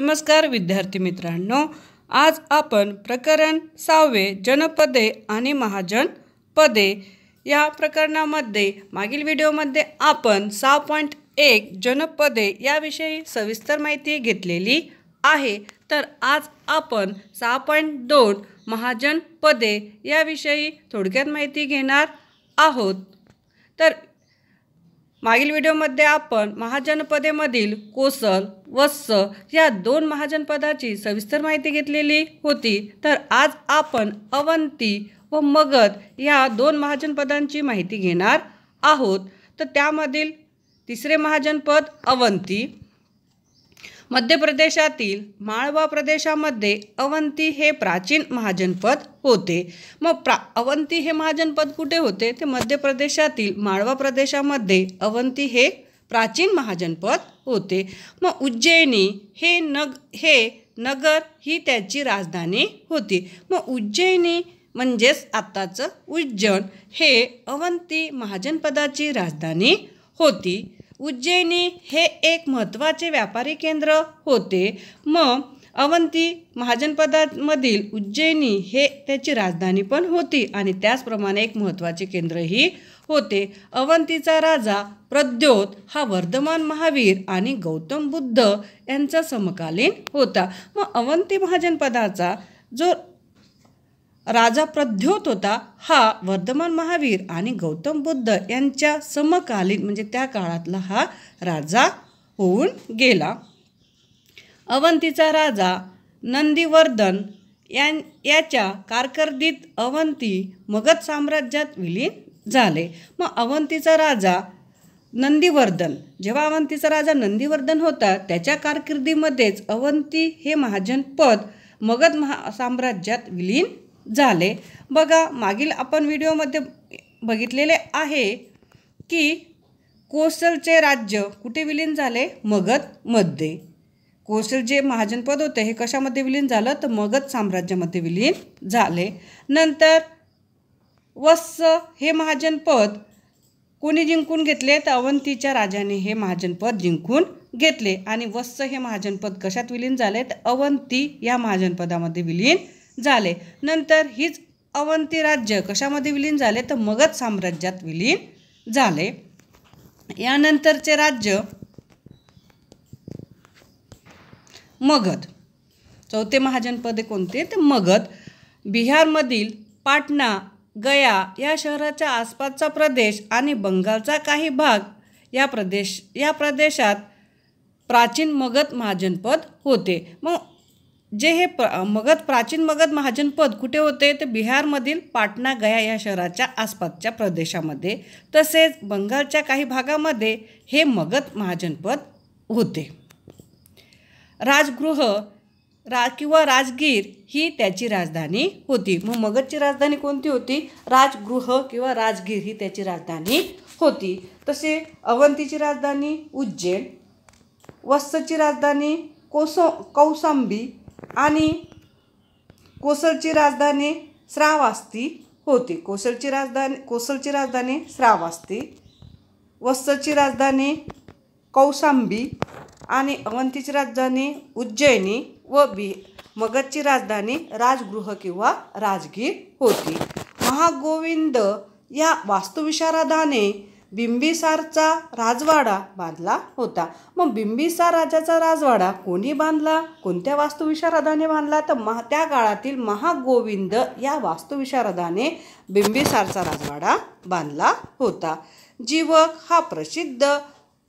नमस्कार विद्यार्थी मित्रांनो आज आपण प्रकरण सहावे जनपदे आणि महाजन पदे या प्रकरणामध्ये मागील व्हिडिओमध्ये आपण सहा पॉईंट एक जनपदे याविषयी सविस्तर माहिती घेतलेली आहे तर आज आपण सहा पॉईंट दोन महाजन पदे याविषयी थोडक्यात माहिती घेणार आहोत तर मागील व्हिडिओमध्ये आपण महाजनपदेमधील कोसल वत्स या दोन महाजनपदाची सविस्तर माहिती घेतलेली होती तर आज आपण अवंती व मगध या दोन महाजनपदांची माहिती घेणार आहोत तर त्यामधील तिसरे महाजनपद अवंती मध्य प्रदेशातील माळवा प्रदेशामध्ये अवंती हे प्राचीन महाजनपद होते मग प्रा अवंती हे महाजनपद कुठे होते ते मध्य प्रदेशातील माळवा प्रदेशामध्ये अवंती हे प्राचीन महाजनपद होते मग उज्जैनी हे नग हे नगर ही त्याची राजधानी होती मग उज्जैनी म्हणजेच आत्ताचं उज्जैन हे अवंती महाजनपदाची राजधानी होती उज्जैनी हे एक महत्त्वाचे व्यापारी केंद्र होते मग अवंती महाजनपदामधील उज्जैनी हे त्याची राजधानी पण होती आणि त्याचप्रमाणे एक महत्त्वाचे केंद्रही होते अवंतीचा राजा प्रद्योत हा वर्धमान महावीर आणि गौतम बुद्ध यांचा समकालीन होता मग अवंती महाजनपदाचा जो राजा प्रद्योत होता हा वर्धमान महावीर आणि गौतम बुद्ध यांच्या समकालीन म्हणजे त्या काळातला हा राजा होऊन गेला अवंतीचा राजा नंदीवर्धन यां याच्या कारकिर्दीत अवंती मगध साम्राज्यात विलीन झाले मग अवंतीचा राजा नंदीवर्धन जेव्हा अवंतीचा राजा नंदीवर्धन होता त्याच्या कारकिर्दीमध्येच अवंती हे महाजनपद मगध महा साम्राज्यात विलीन झाले बघा मागील आपण व्हिडिओमध्ये बघितलेले आहे की कोसलचे राज्य कुठे विलीन झाले मगधमध्ये कोसल जे महाजनपद होते हे कशामध्ये विलीन झालं तर मगध साम्राज्यामध्ये विलीन झाले नंतर वत्स हे महाजनपद कोणी जिंकून घेतले तर अवंतीच्या राजाने हे महाजनपद जिंकून घेतले आणि वत्स हे महाजनपद कशात विलीन झाले तर अवंती या महाजनपदामध्ये विलीन झाले नंतर हीच अवंती राज्य कशामध्ये विलीन झाले तर मगध साम्राज्यात विलीन झाले यानंतरचे राज्य मगध चौथे महाजनपदे कोणते तर मगध बिहारमधील पाटणा गया या शहराच्या आसपासचा प्रदेश आणि बंगालचा काही भाग या प्रदेश या प्रदेशात प्राचीन मगध महाजनपद होते मग जे हे प्र मगध प्राचीन मगध महाजनपद कुठे होते ते बिहारमधील पाटणा गया या शहराच्या आसपासच्या प्रदेशामध्ये तसेच बंगालच्या काही भागामध्ये हे मगध महाजनपद होते राजगृह रा किंवा राजगीर ही त्याची राजधानी होती मग मगधची राजधानी कोणती होती राजगृह किंवा राजगीर ही त्याची राजधानी होती तसे अवंतीची राजधानी उज्जैन वत्सची राजधानी कोसो कौसांबी आणि कोसलची राजधानी श्रावास्ती होती कोसलची राजधानी कोसलची राजधानी श्रावास्ती वत्सची राजधानी कौसांबी आणि अवंतीची राजधानी उज्जैनी व बी मगधची राजधानी राजगृह किंवा राजगीर होती महागोविंद या वास्तुविशारदाने बिंबिसारचा राजवाडा बांधला होता मग बिंबिसार राजाचा राजवाडा कोणी बांधला कोणत्या वास्तुविशारदाने बांधला तर महा त्या काळातील महागोविंद या वास्तुविशारदाने बिंबिसारचा राजवाडा बांधला होता जीवक हा प्रसिद्ध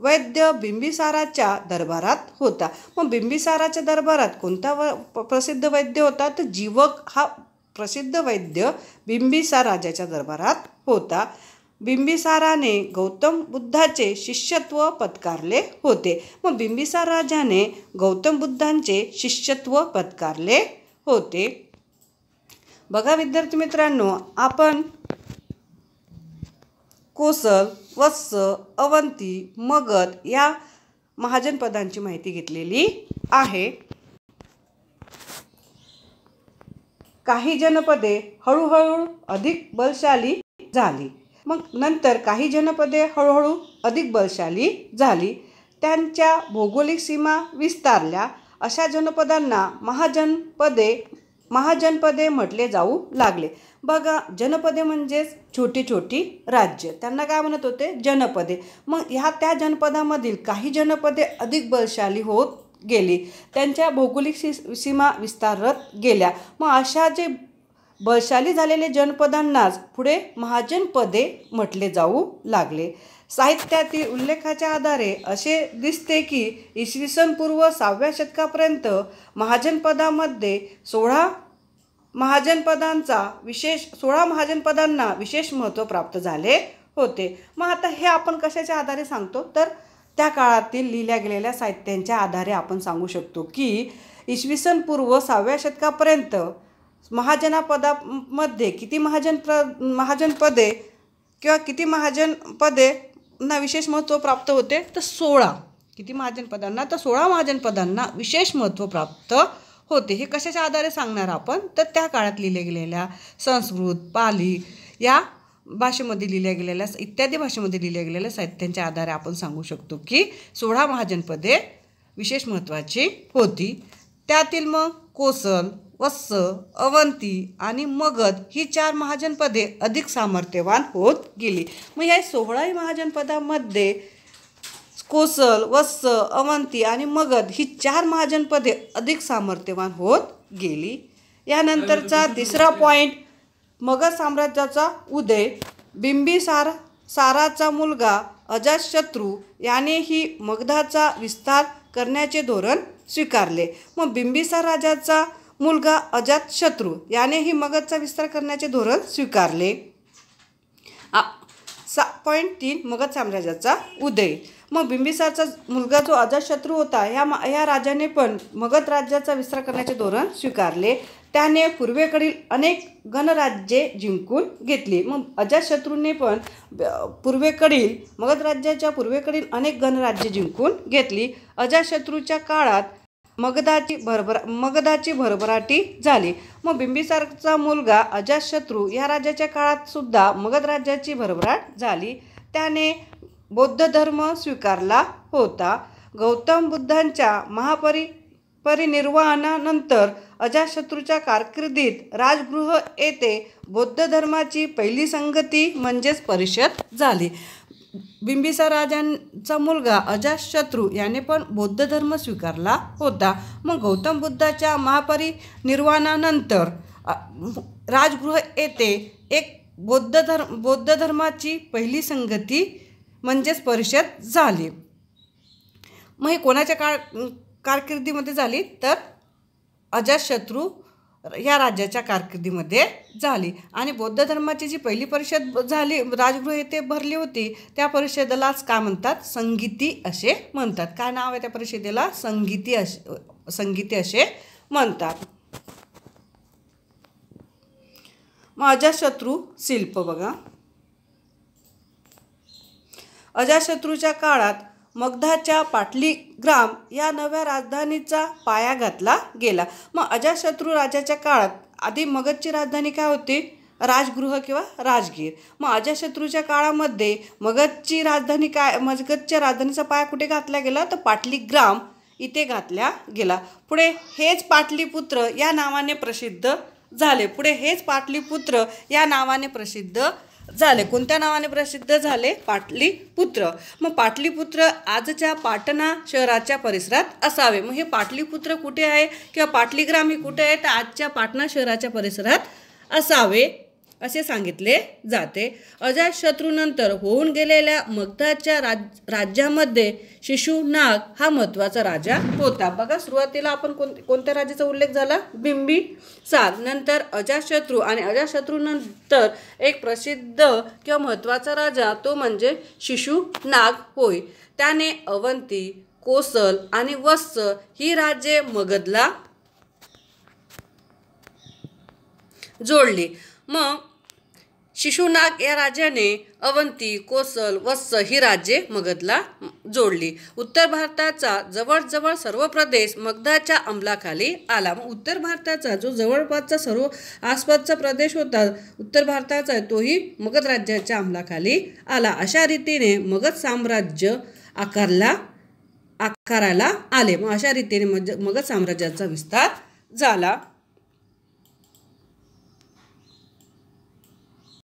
वैद्य बिंबिसाराच्या दरबारात होता मग बिंबिसाराच्या दरबारात कोणता व प्रसिद्ध वैद्य होता तर जीवक हा प्रसिद्ध वैद्य बिंबिसार राजाच्या दरबारात होता बिंबिसाराने गौतम बुद्धाचे शिष्यत्व पत्कारले होते मग बिंबिसार राजाने गौतम बुद्धांचे शिष्यत्व पत्कारले होते बघा विद्यार्थी मित्रांनो आपण कोसल वत्स अवंती मगध या महाजनपदांची माहिती घेतलेली आहे काही जनपदे हळूहळू अधिक बलशाली झाली मग नंतर काही जनपदे हळूहळू अधिक बलशाली झाली त्यांच्या भौगोलिक सीमा विस्तारल्या अशा जनपदांना महाजनपदे महाजनपदे म्हटले जाऊ लागले बघा जनपदे म्हणजेच छोटी छोटी राज्य त्यांना काय म्हणत होते जनपदे मग ह्या त्या जनपदामधील काही जनपदे अधिक बलशाली होत गेली त्यांच्या भौगोलिक सी सीमा विस्तारत गेल्या मग अशा जे बळशाली झालेले जनपदांनाच पुढे महाजनपदे म्हटले जाऊ लागले साहित्यातील उल्लेखाच्या आधारे असे दिसते की इसवी सन पूर्व सहाव्या शतकापर्यंत महाजनपदामध्ये सोळा महाजनपदांचा विशेष सोळा महाजनपदांना विशेष महत्त्व प्राप्त झाले होते मग आता हे आपण कशाच्या आधारे सांगतो तर त्या काळातील लिहिल्या गेलेल्या साहित्यांच्या आधारे आपण सांगू शकतो की इसवी सन पूर्व सहाव्या शतकापर्यंत महाजनापदामध्ये किती महाजन प्र महाजन पदे किंवा किती महाजन पदे ना विशेष महत्त्व प्राप्त होते तर सोळा किती महाजन पदांना तर सोळा महाजन पदांना विशेष महत्त्व प्राप्त होते हे कशाच्या आधारे सांगणार आपण तर त्या काळात लिहिल्या गेलेल्या संस्कृत पाली या भाषेमध्ये लिहिल्या गेलेल्या इत्यादी भाषेमध्ये लिहिल्या गेलेल्या साहित्यांच्या आधारे आपण सांगू शकतो की सोळा महाजनपदे विशेष महत्त्वाची होती त्यातील मग कोसल वत्स अवंती आणि मगध ही चार महाजनपदे अधिक सामर्थ्यवान होत गेली मग या सोहळाही महाजनपदामध्ये कोसल वत्स अवंती आणि मगध ही चार महाजनपदे अधिक सामर्थ्यवान होत गेली यानंतरचा तिसरा पॉईंट मगध साम्राज्याचा उदय बिंबिसार साराचा मुलगा अजातशत्रू याने ही मगधाचा विस्तार करण्याचे धोरण स्वीकारले मग बिंबिसार राजाचा मुलगा अजातशत्रू यानेही मगधचा विस्तार करण्याचे धोरण स्वीकारले आ सा पॉईंट तीन मगध साम्राज्याचा उदय मग बिंबिसारचा मुलगा जो अजातशत्रू होता ह्या ह्या राजाने पण मगध राज्याचा विस्तार करण्याचे धोरण स्वीकारले त्याने पूर्वेकडील अनेक गणराज्ये जिंकून घेतली मग अजातशत्रूने पण पूर्वेकडील मगध राज्याच्या पूर्वेकडील अनेक गणराज्ये जिंकून घेतली अजातशत्रूच्या काळात मगधाची भरभरा मगधाची भरभराटी झाली मग बिंबिसारचा मुलगा अजातशत्रू या राजाच्या काळात सुद्धा मगध राज्याची भरभराट झाली त्याने बौद्ध धर्म स्वीकारला होता गौतम बुद्धांच्या महापरि परिनिर्वाणानंतर अजातशत्रूच्या कारकिर्दीत राजगृह येथे बौद्ध धर्माची पहिली संगती म्हणजेच परिषद झाली राजांचा मुलगा अजातशत्रू याने पण बौद्ध धर्म स्वीकारला होता मग गौतम बुद्धाच्या महापरिनिर्वाणानंतर राजगृह येथे एक बौद्ध धर्म बौद्ध धर्माची पहिली संगती म्हणजेच परिषद झाली मग हे कोणाच्या काळ कारकिर्दीमध्ये झाली तर अजातशत्रू या राज्याच्या कारकिर्दीमध्ये झाली आणि बौद्ध धर्माची जी पहिली परिषद झाली राजगृह येथे भरली होती त्या परिषदेलाच काय म्हणतात संगीती असे म्हणतात काय नाव आहे त्या परिषदेला संगीती असे संगीती असे म्हणतात माझ्या शत्रू शिल्प बघा अजाशत्रूच्या काळात मगधाच्या पाटली ग्राम या नव्या राजधानीचा पाया घातला गेला मग अजातशत्रू राजाच्या काळात आधी मगधची राजधानी काय होती राजगृह किंवा राजगीर मग अजातशत्रूच्या काळामध्ये मगधची राजधानी काय मगधच्या राजधानीचा पाया कुठे घातला गेला तर पाटली ग्राम इथे घातल्या गेला पुढे हेच पाटलीपुत्र या नावाने प्रसिद्ध झाले पुढे हेच पाटलीपुत्र या नावाने प्रसिद्ध झाले कोणत्या नावाने प्रसिद्ध झाले पाटलीपुत्र मग पाटलीपुत्र आजच्या पाटणा शहराच्या परिसरात असावे मग हे पाटलीपुत्र कुठे आहे किंवा पाटलीग्राम हे कुठे आहे तर आजच्या पाटणा शहराच्या परिसरात असावे असे सांगितले जाते अजातशत्रूनंतर होऊन गेलेल्या मगधाच्या राज राज्यामध्ये शिशुनाग हा महत्त्वाचा राजा होता बघा सुरुवातीला आपण कोण कोणत्या राजाचा उल्लेख झाला बिंबी साग नंतर अजातशत्रू आणि अजातशत्रूनंतर एक प्रसिद्ध किंवा महत्त्वाचा राजा तो म्हणजे नाग होय त्याने अवंती कोसल आणि वत्स ही राज्ये मगधला जोडली मग शिशुनाग या राजाने अवंती कोसल वत्स ही राज्ये मगधला जोडली उत्तर भारताचा जवळजवळ सर्व प्रदेश मगधाच्या अंमलाखाली आला मग उत्तर भारताचा जो जवळपासचा सर्व आसपासचा प्रदेश होता उत्तर भारताचा तोही मगध राज्याच्या अंमलाखाली आला अशा रीतीने मगध साम्राज्य आकारला आकाराला आले मग अशा रीतीने मग मगध साम्राज्याचा विस्तार झाला